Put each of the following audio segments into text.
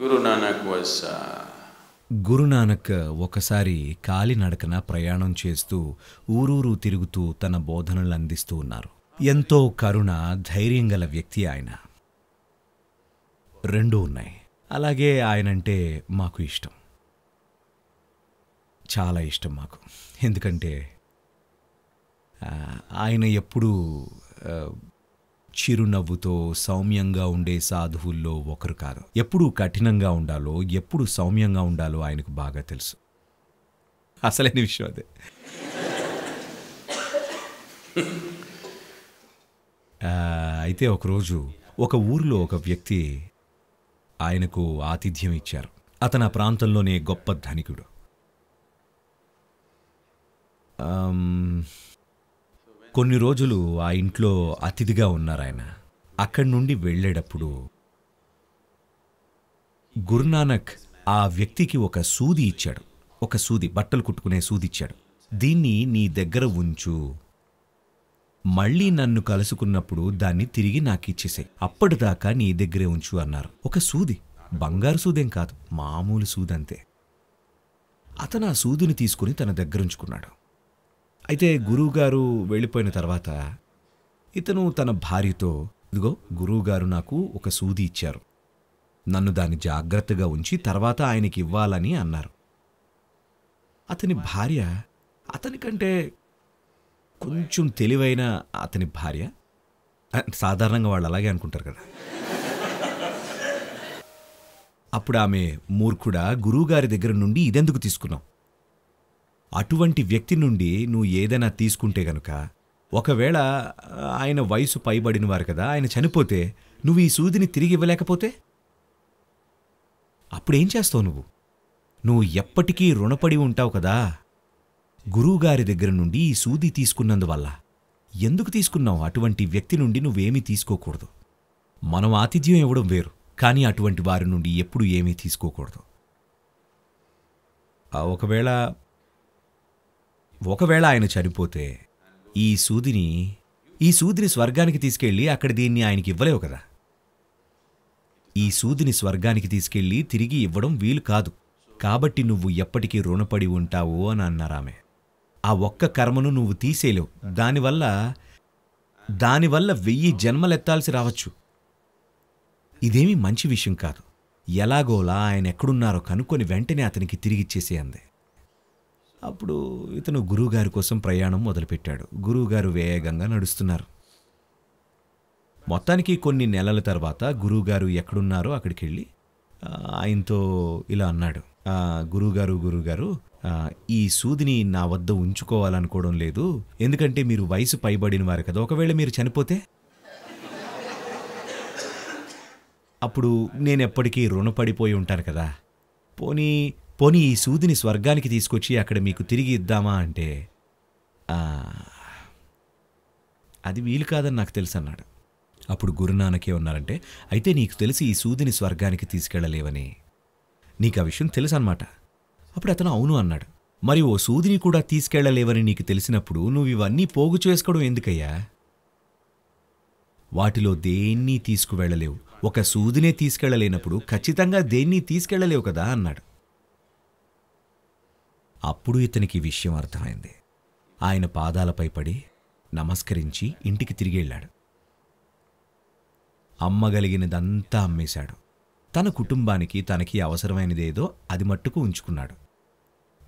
గురునానక్ గురునానక్ ఒకసారి కాలినడకన ప్రయాణం చేస్తూ ఊరూరు తిరుగుతూ తన బోధనలు అందిస్తూ ఉన్నారు ఎంతో కరుణ ధైర్యం గల వ్యక్తి ఆయన రెండూ ఉన్నాయి అలాగే ఆయనంటే మాకు ఇష్టం చాలా ఇష్టం మాకు ఎందుకంటే ఆయన ఎప్పుడూ చిరునవ్వుతో సౌమ్యంగా ఉండే సాధువుల్లో ఒకరు కాదు ఎప్పుడు కఠినంగా ఉండాలో ఎప్పుడు సౌమ్యంగా ఉండాలో ఆయనకు బాగా తెలుసు అసలైన విషయం అదే అయితే ఒకరోజు ఒక ఊరిలో ఒక వ్యక్తి ఆయనకు ఆతిథ్యం ఇచ్చారు అతను ఆ ప్రాంతంలోనే గొప్ప ధనికుడు కొన్ని రోజులు ఆ ఇంట్లో అతిథిగా ఉన్నారాయన అక్కడి నుండి వెళ్ళేటప్పుడు గురునానక్ ఆ వ్యక్తికి ఒక సూది ఇచ్చాడు ఒక సూది బట్టలు కుట్టుకునే సూది ఇచ్చాడు దీన్ని నీ దగ్గర ఉంచు మళ్ళీ నన్ను కలుసుకున్నప్పుడు దాన్ని తిరిగి నాకు ఇచ్చేసాయి అప్పటిదాకా నీ దగ్గరే ఉంచు అన్నారు ఒక సూది బంగారు సూదేం కాదు మామూలు సూదంతే అతను ఆ సూదిని తీసుకుని తన దగ్గరుంచుకున్నాడు అయితే గురువుగారు వెళ్ళిపోయిన తర్వాత ఇతను తన భార్యతో ఇదిగో గురువుగారు నాకు ఒక సూది ఇచ్చారు నన్ను దాన్ని జాగ్రత్తగా ఉంచి తర్వాత ఆయనకి ఇవ్వాలని అన్నారు అతని భార్య అతనికంటే కొంచెం తెలివైన అతని భార్య సాధారణంగా వాళ్ళు అలాగే అనుకుంటారు కదా అప్పుడు ఆమె మూర్ఖుడా గురువుగారి దగ్గర నుండి ఇదెందుకు తీసుకున్నాం అటువంటి వ్యక్తి నుండి నువ్వు ఏదైనా తీసుకుంటే గనుక ఒకవేళ ఆయన వయసు పైబడినవారు కదా ఆయన చనిపోతే నువ్వు ఈ సూదిని తిరిగి ఇవ్వలేకపోతే అప్పుడేం చేస్తావు నువ్వు నువ్వు ఎప్పటికీ రుణపడి ఉంటావు కదా గురువుగారి దగ్గర నుండి ఈ సూది తీసుకున్నందువల్ల ఎందుకు తీసుకున్నావు అటువంటి వ్యక్తి నుండి నువ్వేమీ తీసుకోకూడదు మనం ఆతిథ్యం ఇవ్వడం వేరు కానీ అటువంటి వారి నుండి ఎప్పుడు ఏమీ తీసుకోకూడదు ఒకవేళ ఒకవేళ ఆయన చనిపోతే ఈ సూదిని ఈ సూదిని స్వర్గానికి తీసుకెళ్ళి అక్కడ దీన్ని ఆయనకి ఇవ్వలేవు కదా ఈ సూదిని స్వర్గానికి తీసుకెళ్ళి తిరిగి ఇవ్వడం వీలు కాదు కాబట్టి నువ్వు ఎప్పటికీ రుణపడి ఉంటావు అని అన్నారామె ఆ ఒక్క కర్మను నువ్వు తీసేయలేవు దానివల్ల దానివల్ల వెయ్యి జన్మలెత్తాల్సి రావచ్చు ఇదేమీ మంచి విషయం కాదు ఎలాగోలా ఆయన ఎక్కడున్నారో కనుక్కొని వెంటనే అతనికి తిరిగిచ్చేసే అంది అప్పుడు ఇతను గురువుగారి కోసం ప్రయాణం మొదలుపెట్టాడు గురువుగారు వేగంగా నడుస్తున్నారు మొత్తానికి కొన్ని నెలల తర్వాత గురువుగారు ఎక్కడున్నారో అక్కడికి వెళ్ళి ఆయనతో ఇలా అన్నాడు గురువుగారు గురువుగారు ఈ సూదిని నా వద్ద ఉంచుకోవాలనుకోవడం లేదు ఎందుకంటే మీరు వయసు పైబడిన వారు కదా ఒకవేళ మీరు చనిపోతే అప్పుడు నేను ఎప్పటికీ రుణపడిపోయి ఉంటాను కదా పోనీ పోనీ ఈ సూదిని స్వర్గానికి తీసుకొచ్చి అక్కడ మీకు తిరిగి ఇద్దామా అంటే అది వీలు కాదని నాకు తెలుసు అన్నాడు అప్పుడు గురునానకే ఉన్నారంటే అయితే నీకు తెలిసి ఈ సూదిని స్వర్గానికి తీసుకెళ్ళలేవని నీకు ఆ విషయం తెలుసు అనమాట అప్పుడు అతను అవును అన్నాడు మరి ఓ సూదిని కూడా తీసుకెళ్లలేవని నీకు తెలిసినప్పుడు నువ్వు ఇవన్నీ పోగు చేసుకోవడం ఎందుకయ్యా వాటిలో దేన్నీ తీసుకువెళ్ళలేవు ఒక సూదినే తీసుకెళ్లలేనప్పుడు ఖచ్చితంగా దేన్ని తీసుకెళ్లలేవు కదా అన్నాడు అప్పుడు ఇతనికి విషయం అర్థమైంది ఆయన పాదాలపై పడి నమస్కరించి ఇంటికి తిరిగి వెళ్ళాడు అమ్మగలిగినదంతా అమ్మేశాడు తన కుటుంబానికి తనకి అవసరమైనదేదో అది మట్టుకు ఉంచుకున్నాడు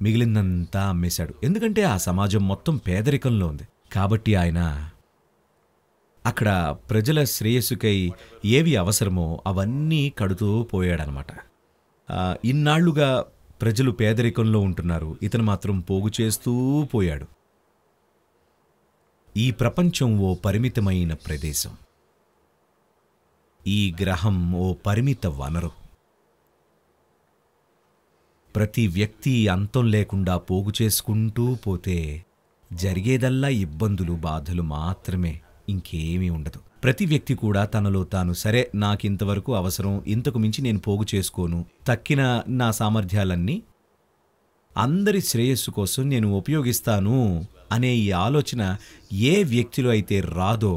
మిగిలిందంతా అమ్మేశాడు ఎందుకంటే ఆ సమాజం మొత్తం పేదరికంలో ఉంది కాబట్టి ఆయన అక్కడ ప్రజల శ్రేయస్సుకై ఏవి అవసరమో అవన్నీ కడుతూ పోయాడనమాట ఇన్నాళ్లుగా ప్రజలు పేదరికంలో ఉంటున్నారు ఇతను మాత్రం పోగు చేస్తూ పోయాడు ఈ ప్రపంచం ఓ పరిమితమైన ప్రదేశం ఈ గ్రహం ఓ పరిమిత వనరు ప్రతి వ్యక్తి అంతం లేకుండా పోగు చేసుకుంటూ పోతే జరిగేదల్లా ఇబ్బందులు బాధలు మాత్రమే ఇంకేమీ ఉండదు ప్రతి వ్యక్తి కూడా తనలో తాను సరే నాకింతవరకు అవసరం ఇంతకు మించి నేను పోగు చేసుకోను తక్కిన నా సామర్థ్యాలన్నీ అందరి శ్రేయస్సు కోసం నేను ఉపయోగిస్తాను అనే ఈ ఆలోచన ఏ వ్యక్తిలో అయితే రాదో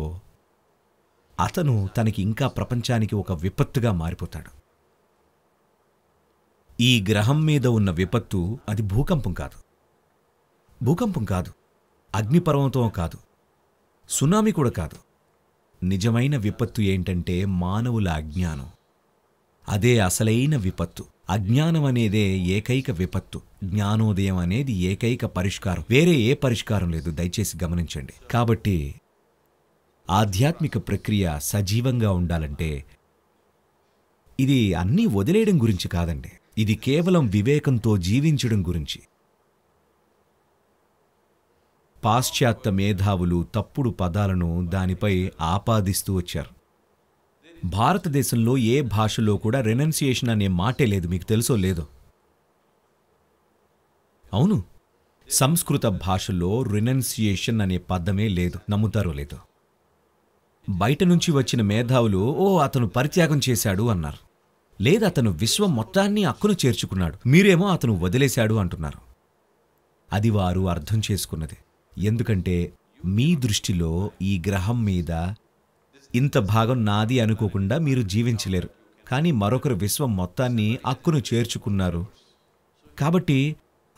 అతను తనకి ఇంకా ప్రపంచానికి ఒక విపత్తుగా మారిపోతాడు ఈ గ్రహం మీద ఉన్న విపత్తు అది భూకంపం కాదు భూకంపం కాదు అగ్నిపర్వతం కాదు సునామీ కూడా కాదు నిజమైన విపత్తు ఏంటంటే మానవుల అజ్ఞానం అదే అసలైన విపత్తు అజ్ఞానం అనేదే ఏకైక విపత్తు జ్ఞానోదయం అనేది ఏకైక పరిష్కారం వేరే ఏ పరిష్కారం లేదు దయచేసి గమనించండి కాబట్టి ఆధ్యాత్మిక ప్రక్రియ సజీవంగా ఉండాలంటే ఇది అన్నీ వదిలేయడం గురించి కాదండి ఇది కేవలం వివేకంతో జీవించడం గురించి పాశ్చాత్య మేధావులు తప్పుడు పదాలను దానిపై ఆపాదిస్తూ వచ్చారు భారతదేశంలో ఏ భాషలో కూడా రెనౌన్సియేషన్ అనే మాటే లేదు మీకు తెలుసో లేదో అవును సంస్కృత భాషలో రినౌన్సియేషన్ అనే పదమే లేదు నమ్ముతారో లేదో బయట నుంచి వచ్చిన మేధావులు ఓ అతను పరిత్యాగం చేశాడు అన్నారు లేదా అతను విశ్వం మొత్తాన్ని అక్కును చేర్చుకున్నాడు మీరేమో అతను వదిలేశాడు అంటున్నారు అది వారు అర్థం చేసుకున్నది ఎందుకంటే మీ దృష్టిలో ఈ గ్రహం మీద ఇంత భాగం నాది అనుకోకుండా మీరు జీవించలేరు కానీ మరొకరు విశ్వం మొత్తాన్ని అక్కును చేర్చుకున్నారు కాబట్టి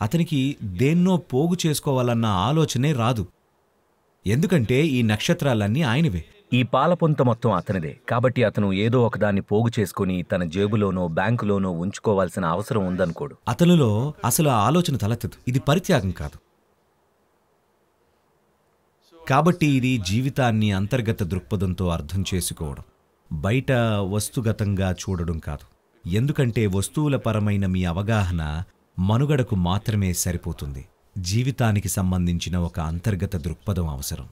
అతనికి దేన్నో పోగు చేసుకోవాలన్న ఆలోచనే రాదు ఎందుకంటే ఈ నక్షత్రాలన్నీ ఆయనవే ఈ పాలపొంత మొత్తం అతనిదే కాబట్టి అతను ఏదో ఒకదాన్ని పోగు చేసుకుని తన జేబులోనో బ్యాంకులోనో ఉంచుకోవాల్సిన అవసరం ఉందనుకోడు అతనిలో అసలు ఆలోచన తలెత్తదు ఇది పరిత్యాగం కాదు కాబట్టి ఇది జీవితాన్ని అంతర్గత దృక్పథంతో అర్థం చేసుకోవడం బయట వస్తుగతంగా చూడడం కాదు ఎందుకంటే వస్తువుల పరమైన మీ అవగాహన మనుగడకు మాత్రమే సరిపోతుంది జీవితానికి సంబంధించిన ఒక అంతర్గత దృక్పథం అవసరం